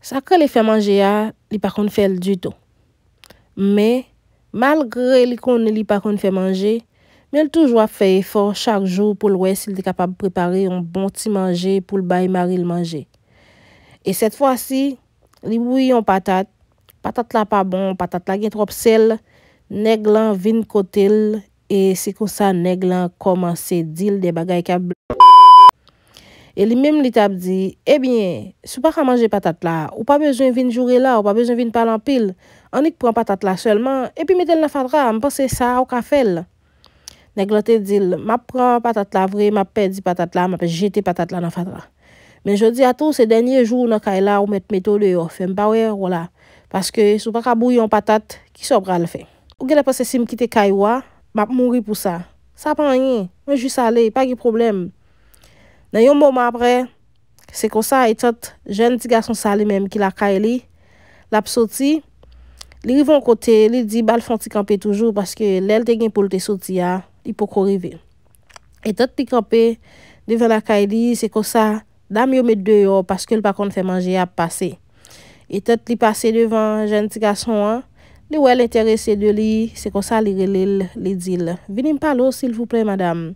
Sa ke li fè manje a, li pa kon fè l du to. Me, malgre li kon ne li pa kon fè manje, me l toujwa fè efor chak jou pou l wè si li de kapab preparè yon bon ti manje pou l bayi mari l manje. E set fwa si, li bou yon patat, patat la pa bon, patat la gen trop sel, neg lan vin kote l, e se kon sa neg lan koman se dil de bagay ka blan. E li mem li tab di, e eh bin, sou pa ka manje patat la, ou pa bezon vin jure la, ou pa bezon vin palan pil, anik pran patat la selman, e pi metel nan fadra, mpa se sa, ou ka fel. Nè glote dil, mpa pran patat la vre, mpa pedi patat la, mpa jete patat la nan fadra. Men jodi ato se denye jou nan kay la ou met meto le yo, fe mpa we, wola, paske sou pa ka bou yon patat ki sobra le fe. Ou gè la pa se si mkite kaywa, mpa mwri pou sa, sa panye, mwen jy salè, pa ge probleme. Nan yon mouman apre, se ko sa etot jen ti gason sa li menm ki lakay e li, lap soti, li rivon kote, li di bal fon ti kampe toujou paske lel te gen pou lute soti ya, li pou korive. Etot li kampe devan lakay e li, se ko sa dam yon met deyo paske l pa kon fè manje ap pase. Etot li pase devan jen ti gason an, li wel enterese de li, se ko sa li relil li dil. Vinim palo sil foupre madame.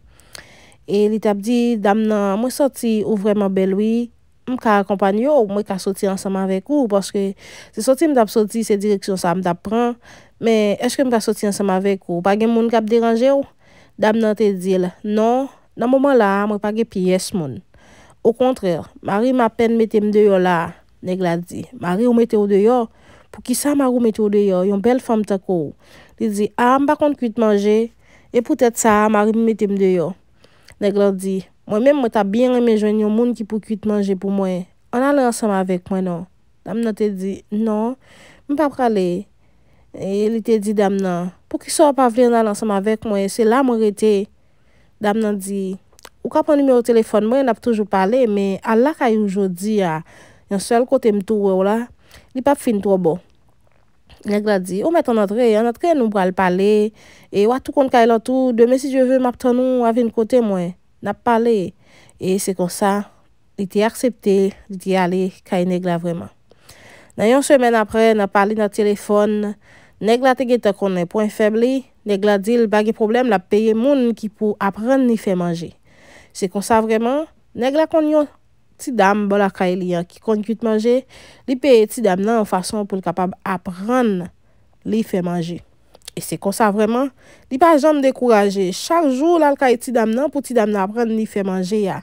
E li tap di, dam nan, mwen soti ou vreman belwi, mwen ka akompanyo ou mwen ka soti anseman vek ou, poske se soti mwen tap soti, se direksyon sa mwen tap pran, men eske mwen ka soti anseman vek ou, bagen moun kap deranje ou? Dam nan te di, non, nan, nan mounman la, mwen page piyes moun. Ou kontrèr, mari mwen apen metem deyo la, negla di. Mari ou metem deyo, pou ki sa mari ou metem deyo, yon bel fom tako ou. Li di, a, ah, mwen pa kont kout manje, e pwetet sa mari mwen metem deyo. Nèk lò di, mwen mèm mwen ta biyan mè jwen yon moun ki pou kuit manje pou mwen. An alè ansem avèk mwen nou. Dam nan te di, non, mwen pa pralè. E li te di dam nan, pou ki sor pa vè an alè ansem avèk mwen, se la mwen rete. Dam nan di, ou ka pon numè ou telefon mwen, an ap toujou pale, mè an lak a yon jodi a, yon sel kote mtou wè ou la, li pa fin to bo. Neg la di, ou met an adre, an adre nou bral pale, e wato konn ka el an tou, deme si je ve map tan nou avin kote mwen, nap pale, e se kon sa, iti aksepte di ale, ka e neg la vreman. Nan yon semen apre, nap pale nan telefon, neg la te geta konnen pon feble, neg la di, l bagi problem la peye moun ki pou apren ni fe manje. Se kon sa vreman, neg la konn yon konnen. Ti dam bol akay e li an ki kon ki te manje, li peye ti dam nan an fason pou li kapab apran li fe manje. E se konsa vreman, li pa janm dekouraje. Chak jou lal kaye ti dam nan pou ti dam nan apran li fe manje ya.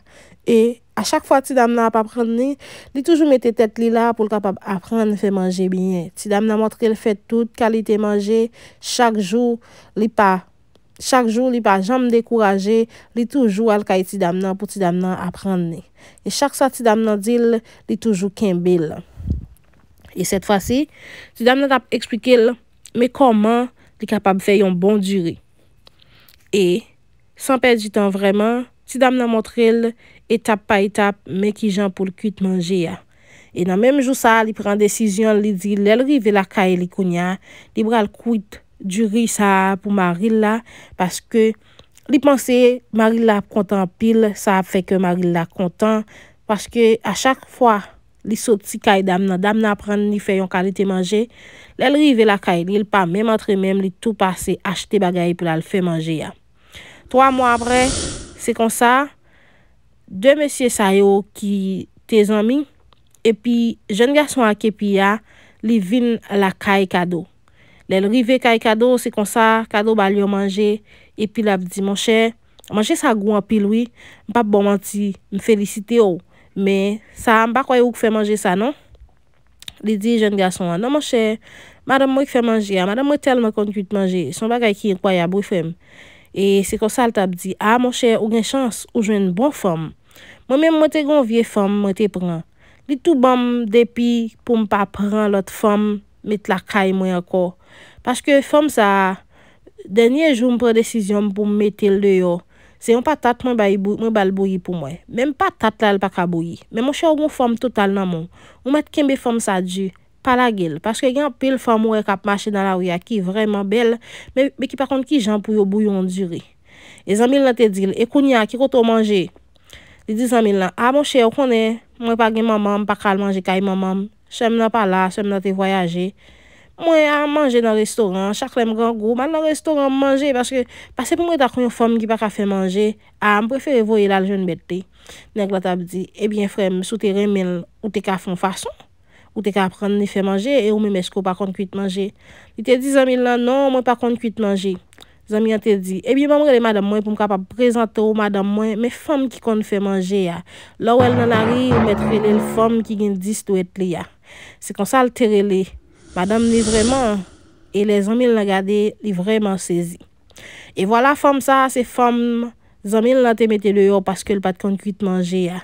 E a chak fwa ti dam nan apapran li, li toujou mette tet li la pou li kapab apran li fe manje binye. Ti dam nan motre li fet tout kalite manje chak jou li pa manje. Chak jou li pa janm dekouraje, li toujou al kaye ti dam nan pou ti dam nan aprande ne. E chak sa ti dam nan dil, li toujou ken bil. E set fwa si, ti dam nan tap ekspike li, me koman li kapab fe yon bon dure. E, san perdi tan vreman, ti dam nan motre li, etap pa etap, me ki jan pou l kuit manje ya. E nan menm jou sa, li pren desisyon, li dil, l elrive la kaye li kounya, li bral kuit manje. Duri sa pou maril la. Paske li panse maril la kontan pil. Sa feke maril la kontan. Paske a chak fwa li sot si kay dam nan. Dam nan pran ni feyon kalite manje. Le lrive la kay. Li l pa menmantre menm li tou pase achete bagay pou la l fe manje ya. Troa mwa apre se konsa. De monsye sayo ki te zanmi. Epi jen gason a kepi ya. Li vin la kay kado. Le lrive kay kado, se kon sa, kado ba liyo manje, epi la ap di, mon chè, manje sa goun api lwi, mpap bon manti, m felisite ou, me sa, m pa kwayou k fè manje sa, non? Li di, jen gason, nan, mon chè, madan m wè k fè manje, ah, madan m wè tel m kon k wè k manje, son bagay ki yon kwaya bou fèm. E se kon sa, l tap di, a, ah, mon chè, ou gen chans, ou jwen bon fòm. Mwen mèm, m wè te gon vie fòm, m wè te pran. Li tou bom, depi, pou m pa pran lot fòm. Met la kay mwen anko. Pache ke fom sa, denye jou m pre desisyon pou m metel de yo. Se yon patat mwen bal bouyi pou mwen. Men patat lal pa kabouyi. Men monshe yo goun fom total nan moun. Mwen met kembe fom sa di, pala gil. Pache ke gen apil fom mwen kap mache nan la ou ya ki, vreman bel. Men ki pa kont ki jan pou yo bouyon di ri. E zanmil nan te dil, e kounya ki koto manje. Li di zanmil nan, a monshe yo kone, mwen pa gen mamam, pa kal manje kay mamam. Sèm nan pala, sèm nan te voyaje, mwen a manje nan restoran, chaklem rangou, man nan restoran manje, pasè pou mwen takou yon fòm ki pa ka fè manje, a m pou fè revoye lal joun bete. Nèk la tab di, ebyen eh frèm, sou te remel, ou te ka fon fason, ou te ka pran ni fè manje, e ou mè mè chko pa kont kout manje. Li te dizan mi lan, non, mwen pa kont kout manje. Zomil an te di, e bi mamrele madam mwen pou m kapap prezante ou madam mwen, me fom ki kon fè manje ya. Lawel nan ari ou metre li l fom ki gen dis tou et li ya. Se konsa alteri li, madam li vreman, e le zomil nan gade li vreman sezi. E wala fom sa, se fom, zomil nan te mete li yo paske l pat kon kuit manje ya.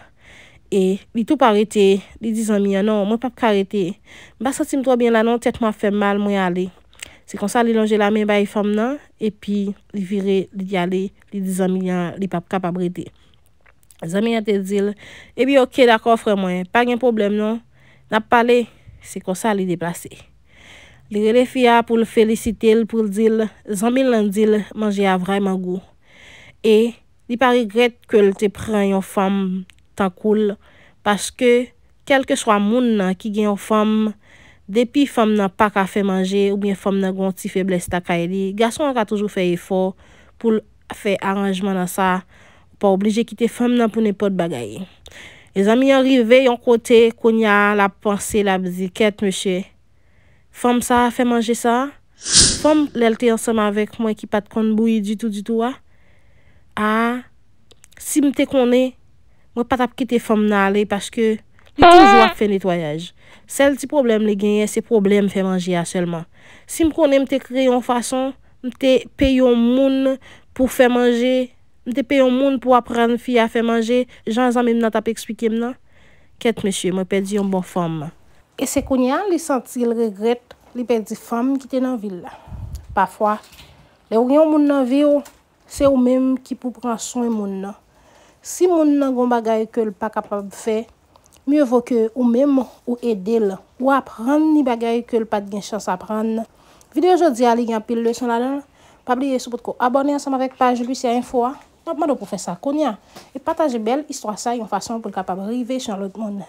E li tou ah parete, li di zomil an, non, mwen pap karete. Basa ti mtwa bin la non, tet mwa fè mal mwen yale. se kon sa li longe la men non? ba y fom nan, epi li vire, li gale, li di zanmilyan, li pap kapabrete. Zanmilyan te dil, epi eh ok, dako fremwen, pa gen problem non, nap pale, se kon sa li deplase. Li rele fya ah, pou l felisite, l pou l dil, zanmilyan dil manje avray man gou. E, li pa rigret ke l te pre yon fom tan koul, paske kelke swa moun nan ki gen yon fom, Depi fèm nan pa ka fè manje ou bien fèm nan gwen ti fè blè stakay li, gason an ka toujou fè e fò pou fè aranjman nan sa, pou oblije kite fèm nan pou ne pot bagay. E zan mi yon rive yon kote konya la pwansè la bzikèt mèche. Fèm sa fè manje sa, fèm lèlte yon seman vek mwen ki pat konbouy di tou di tou a. Ah? A, ah, si mte konè, mwen pat ap kite fèm nan ale, pwansè pwansè pwansè pwansè pwansè pwansè pwansè pwansè pwansè pwansè pwansè pwansè pwansè pwansè pwansè Sel ti problem li genye, se problem fè manjye a selman. Si m konen m te kreyon fason, m te peyon moun pou fè manjye, m te peyon moun pou apren fi a fè manjye, jan zan mi m nat ap ekswike m nan, ket mèche, m wè pedi yon bon fòm. E se konyan li senti l regrèt, li pedi fòm ki ten an vil la. Pafwa, le ou yon moun nan vi ou, se ou mèm ki pou pran son yon moun nan. Si moun nan goun bagay ke l pa kapab fè, Myevo ke ou mèm ou edel ou apren ni bagay ke l pat gen chans apren. Videyo jodi a li gen apil le chan lalè. Pabliye sou pot ko abonè anseman vek page lus ya info a. Topman ou pou fè sa konya. E patanje bel istwa sa yon fason pou kapab rive chan lout moun.